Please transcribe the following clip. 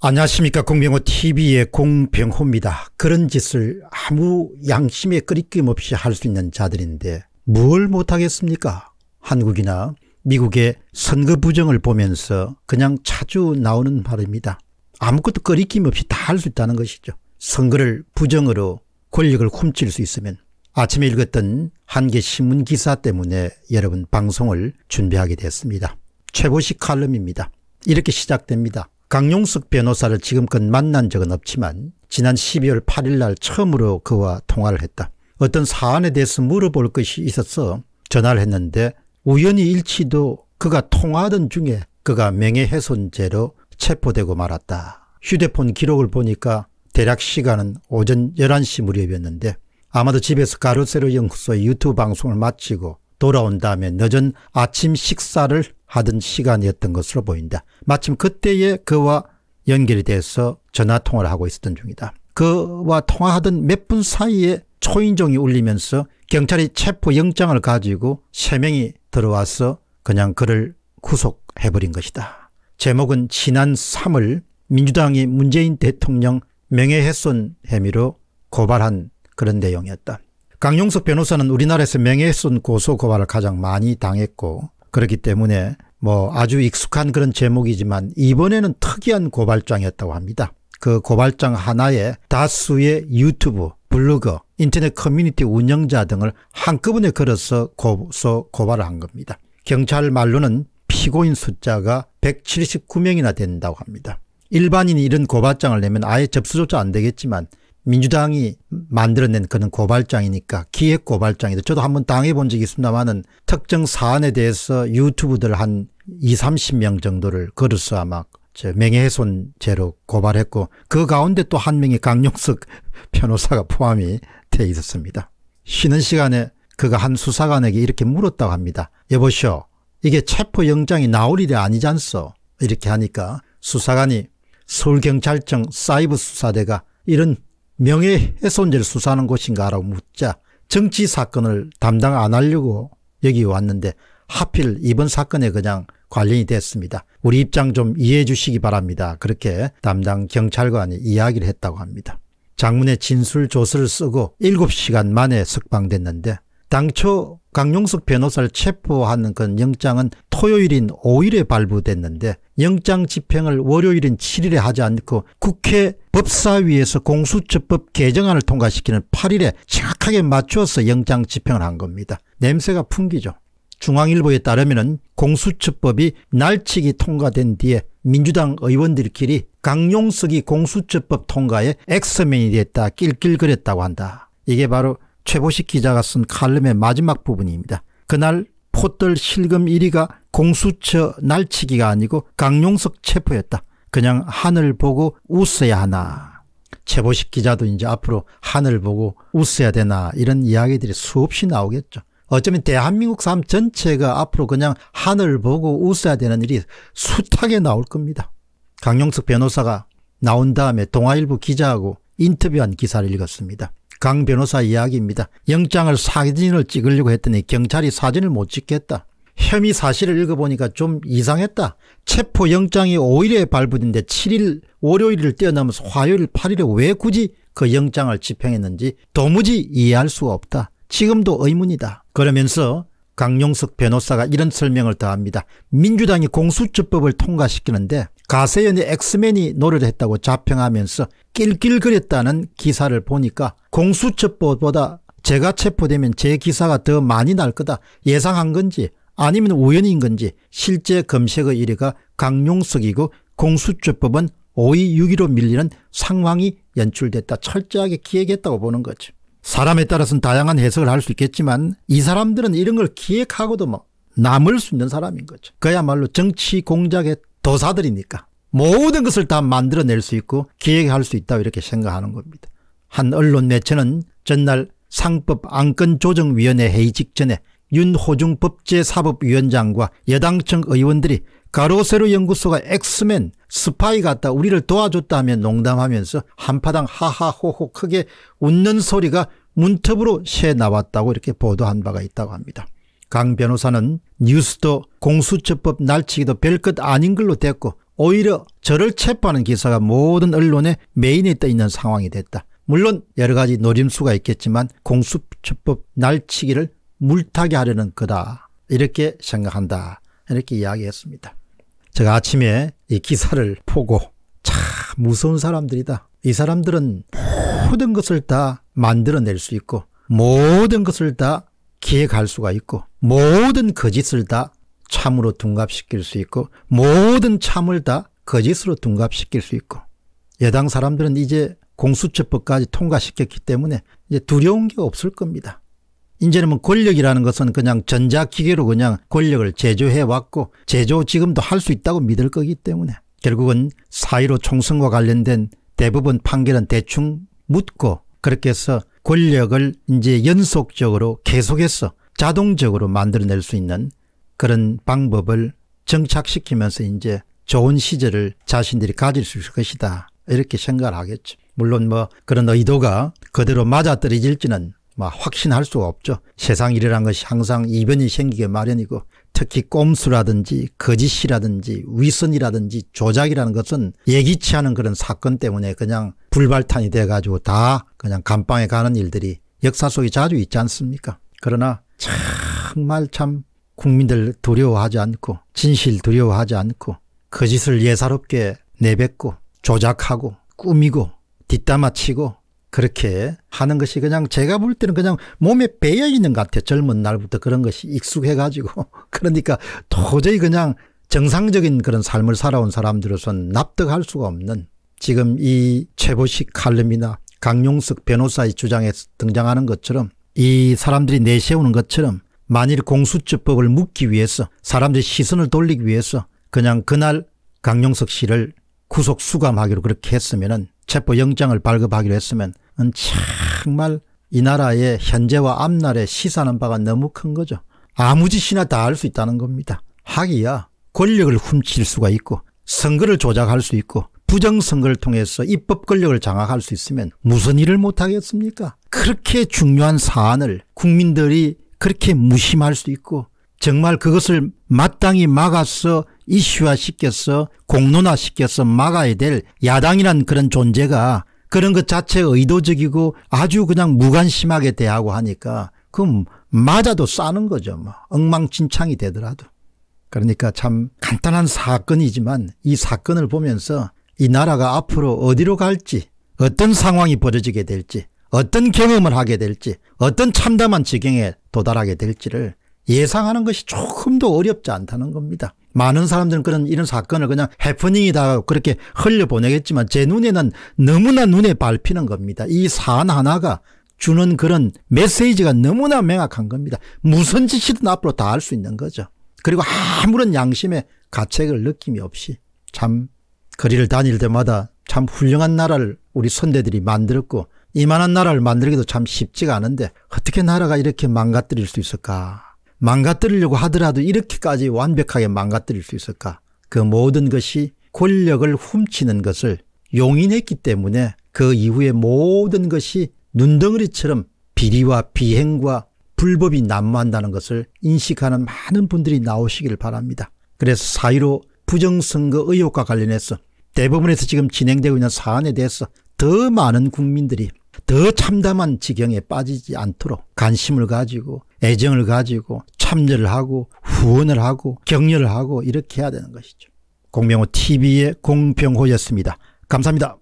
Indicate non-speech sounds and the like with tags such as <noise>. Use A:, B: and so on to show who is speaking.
A: 안녕하십니까 공병호 tv의 공병호입니다. 그런 짓을 아무 양심에 끄리낌 없이 할 수 있는 자들인데 뭘 못하겠습니까 한국이나 미국의 선거 부정을 보면서 그냥 자주 나오는 말입니다. 아무것도 끄리낌 없이 다 할 수 있다는 것이죠. 선거를 부정으로 권력을 훔칠 수 있으면 아침에 읽었던 한 개 신문 기사 때문에 여러분 방송을 준비하게 됐습니다. 최고식 칼럼입니다. 이렇게 시작됩니다. 강용석 변호사를 지금껏 만난 적은 없지만 지난 12월 8일 날 처음으로 그와 통화를 했다. 어떤 사안에 대해서 물어볼 것이 있어서 전화를 했는데 우연히 일치도 그가 통화하던 중에 그가 명예훼손죄로 체포되고 말았다. 휴대폰 기록을 보니까 대략 시간은 오전 11시 무렵이었는데 아마도 집에서 가로세로 연 영수의 유튜브 방송을 마치고 돌아온 다음에 늦은 아침 식사를 하던 시간이었던 것으로 보인다. 마침 그때에 그와 연결이 돼서 전화 통화를 하고 있었던 중이다. 그와 통화하던 몇 분 사이에 초인종이 울리면서 경찰이 체포영장을 가지고 3명이 들어와서 그냥 그를 구속해버린 것이다. 제목은 지난 3월 민주당이 문재인 대통령 명예훼손 혐의로 고발한 그런 내용이었다. 강용석 변호사는 우리나라에서 명예훼손 고소 고발을 가장 많이 당했고 그렇기 때문에 뭐 아주 익숙한 그런 제목이지만 이번에는 특이한 고발장이었다고 합니다. 그 고발장 하나에 다수의 유튜브, 블로그, 인터넷 커뮤니티 운영자 등을 한꺼번에 걸어서 고소 고발을 한 겁니다. 경찰 말로는 피고인 숫자가 179명이나 된다고 합니다. 일반인이 이런 고발장을 내면 아예 접수조차 안 되겠지만 민주당이 만들어낸 그런 고발장이니까 기획 고발장이다. 저도 한번 당해본 적이 있습니다만은 특정 사안에 대해서 유튜브들 한 2, 30명 정도를 걸어서 아마 저 명예훼손죄로 고발했고 그 가운데 또 한 명이 강용석 <laughs> 변호사가 포함이 돼 있었습니다. 쉬는 시간에 그가 한 수사관에게 이렇게 물었다고 합니다. 여보시오 이게 체포영장이 나올 일이 아니지 않소 이렇게 하니까 수사관이 서울경찰청 사이버수사대가 이런 명예훼손죄를 수사하는 곳인가라고 묻자 정치 사건을 담당 안 하려고 여기 왔는데 하필 이번 사건에 그냥 관련이 됐습니다. 우리 입장 좀 이해해 주시기 바랍니다. 그렇게 담당 경찰관이 이야기를 했다고 합니다. 장문의 진술 조서를 쓰고 7시간 만에 석방됐는데 당초 강용석 변호사를 체포하는 그 영장은 토요일인 5일에 발부됐는데 영장 집행을 월요일인 7일에 하지 않고 국회 법사위에서 공수처법 개정안을 통과시키는 8일에 정확하게 맞추어서 영장 집행을 한 겁니다. 냄새가 풍기죠. 중앙일보에 따르면 공수처법이 날치기 통과된 뒤에 민주당 의원들끼리 강용석이 공수처법 통과에 엑스맨이 됐다 낄낄거렸다고 한다. 이게 바로 최보식 기자가 쓴 칼럼의 마지막 부분입니다. 그날 포털 실금 1위가 공수처 날치기가 아니고 강용석 체포였다. 그냥 하늘 보고 웃어야 하나. 최보식 기자도 이제 앞으로 하늘 보고 웃어야 되나 이런 이야기들이 수없이 나오겠죠. 어쩌면 대한민국 사람 전체가 앞으로 그냥 하늘 보고 웃어야 되는 일이 숱하게 나올 겁니다. 강용석 변호사가 나온 다음에 동아일보 기자하고 인터뷰한 기사를 읽었습니다. 강 변호사 이야기입니다. 영장을 사진을 찍으려고 했더니 경찰이 사진을 못 찍겠다. 혐의 사실을 읽어보니까 좀 이상했다. 체포영장이 5일에 발부된데 7일 월요일을 뛰어넘어서 화요일 8일에 왜 굳이 그 영장을 집행했는지 도무지 이해할 수 없다. 지금도 의문이다. 그러면서 강용석 변호사가 이런 설명을 더합니다. 민주당이 공수처법을 통과시키는데 가세연이 엑스맨이 노래를 했다고 자평하면서 낄낄거렸다는 기사를 보니까 공수처법보다 제가 체포되면 제 기사가 더 많이 날 거다 예상한 건지 아니면 우연인 건지 실제 검색의 1위가 강용석이고 공수처법은 5위 6위로 밀리는 상황이 연출됐다 철저하게 기획했다고 보는 거죠. 사람에 따라서는 다양한 해석을 할 수 있겠지만 이 사람들은 이런 걸 기획하고도 뭐 남을 수 있는 사람인 거죠. 그야말로 정치 공작의 도사들이니까 모든 것을 다 만들어낼 수 있고 기획할 수 있다고 이렇게 생각하는 겁니다. 한 언론 매체는 전날 상법 안건조정위원회 회의 직전에 윤호중 법제사법위원장과 여당청 의원들이 가로세로 연구소가 엑스맨 스파이 같다 우리를 도와줬다며 하 농담하면서 한파당 하하호호 크게 웃는 소리가 문턱으로 새 나왔다고 이렇게 보도한 바가 있다고 합니다. 강 변호사는 뉴스도 공수처법 날치기도 별것 아닌 걸로 됐고 오히려 저를 체포하는 기사가 모든 언론에 메인에 떠 있는 상황이 됐다. 물론 여러 가지 노림수가 있겠지만 공수처법 날치기를 물타기 하려는 거다. 이렇게 생각한다. 이렇게 이야기했습니다. 제가 아침에 이 기사를 보고 참 무서운 사람들이다. 이 사람들은 모든 것을 다 만들어낼 수 있고 모든 것을 다 기획할 수가 있고 모든 거짓을 다 참으로 둔갑시킬 수 있고 모든 참을 다 거짓으로 둔갑시킬 수 있고 여당 사람들은 이제 공수처법까지 통과시켰기 때문에 이제 두려운 게 없을 겁니다. 이제는 뭐 권력이라는 것은 그냥 전자기계로 그냥 권력을 제조해왔고 제조 지금도 할 수 있다고 믿을 거기 때문에 결국은 사1로 총선과 관련된 대부분 판결은 대충 묻고 그렇게 해서 권력을 이제 연속적으로 계속해서 자동적으로 만들어낼 수 있는 그런 방법을 정착시키면서 이제 좋은 시절을 자신들이 가질 수 있을 것이다. 이렇게 생각을 하겠죠. 물론 뭐 그런 의도가 그대로 맞아떨어질지는 뭐 확신할 수가 없죠. 세상 일이란 것이 항상 이변이 생기게 마련이고 특히 꼼수라든지 거짓이라든지 위선이라든지 조작이라는 것은 예기치 않은 그런 사건 때문에 그냥 불발탄이 돼가지고 다 그냥 감방에 가는 일들이 역사 속에 자주 있지 않습니까? 그러나 정말 참 국민들 두려워하지 않고 진실 두려워하지 않고 거짓을 그 예사롭게 내뱉고 조작하고 꾸미고 뒷담화치고 그렇게 하는 것이 그냥 제가 볼 때는 그냥 몸에 배어 있는 것 같아요. 젊은 날부터 그런 것이 익숙해가지고. <laughs> 그러니까 도저히 그냥 정상적인 그런 삶을 살아온 사람들로서는 납득할 수가 없는 지금 이 최보식 칼럼이나 강용석 변호사의 주장에 등장하는 것처럼 이 사람들이 내세우는 것처럼 만일 공수처법을 묻기 위해서 사람들의 시선을 돌리기 위해서 그냥 그날 강용석 씨를 구속 수감하기로 그렇게 했으면 은 체포영장을 발급하기로 했으면 정말 이 나라의 현재와 앞날에 시사는 하 바가 너무 큰 거죠. 아무 짓이나 다 할 수 있다는 겁니다. 하기야 권력을 훔칠 수가 있고 선거를 조작할 수 있고 부정선거를 통해서 입법 권력을 장악할 수 있으면 무슨 일을 못하겠습니까 그렇게 중요한 사안을 국민들이 그렇게 무심할 수 있고 정말 그것을 마땅히 막아서 이슈화시켜서 공론화시켜서 막아야 될 야당이란 그런 존재가 그런 것 자체 의도적이고 아주 그냥 무관심하게 대하고 하니까 그럼 맞아도 싸는 거죠. 뭐. 엉망진창이 되더라도. 그러니까 참 간단한 사건이지만 이 사건을 보면서 이 나라가 앞으로 어디로 갈지 어떤 상황이 벌어지게 될지 어떤 경험을 하게 될지 어떤 참담한 지경에 도달하게 될지를 예상하는 것이 조금도 어렵지 않다는 겁니다. 많은 사람들은 그런 이런 사건을 그냥 해프닝이다 그렇게 흘려보내겠지만 제 눈에는 너무나 눈에 밟히는 겁니다. 이 사안 하나가 주는 그런 메시지가 너무나 명확한 겁니다. 무슨 짓이든 앞으로 다 할 수 있는 거죠. 그리고 아무런 양심의 가책을 느낌이 없이 참 거리를 다닐 때마다 참 훌륭한 나라를 우리 선대들이 만들었고 이만한 나라를 만들기도 참 쉽지가 않은데 어떻게 나라가 이렇게 망가뜨릴 수 있을까 망가뜨리려고 하더라도 이렇게까지 완벽하게 망가뜨릴 수 있을까 그 모든 것이 권력을 훔치는 것을 용인했기 때문에 그 이후에 모든 것이 눈덩어리처럼 비리와 비행과 불법이 난무한다는 것을 인식하는 많은 분들이 나오시길 바랍니다. 그래서 사이로 부정선거 의혹과 관련해서 대부분에서 지금 진행되고 있는 사안에 대해서 더 많은 국민들이 더 참담한 지경에 빠지지 않도록 관심을 가지고 애정을 가지고 참여를 하고 후원을 하고 격려를 하고 이렇게 해야 되는 것이죠. 공명호 TV의 공병호였습니다. 감사합니다.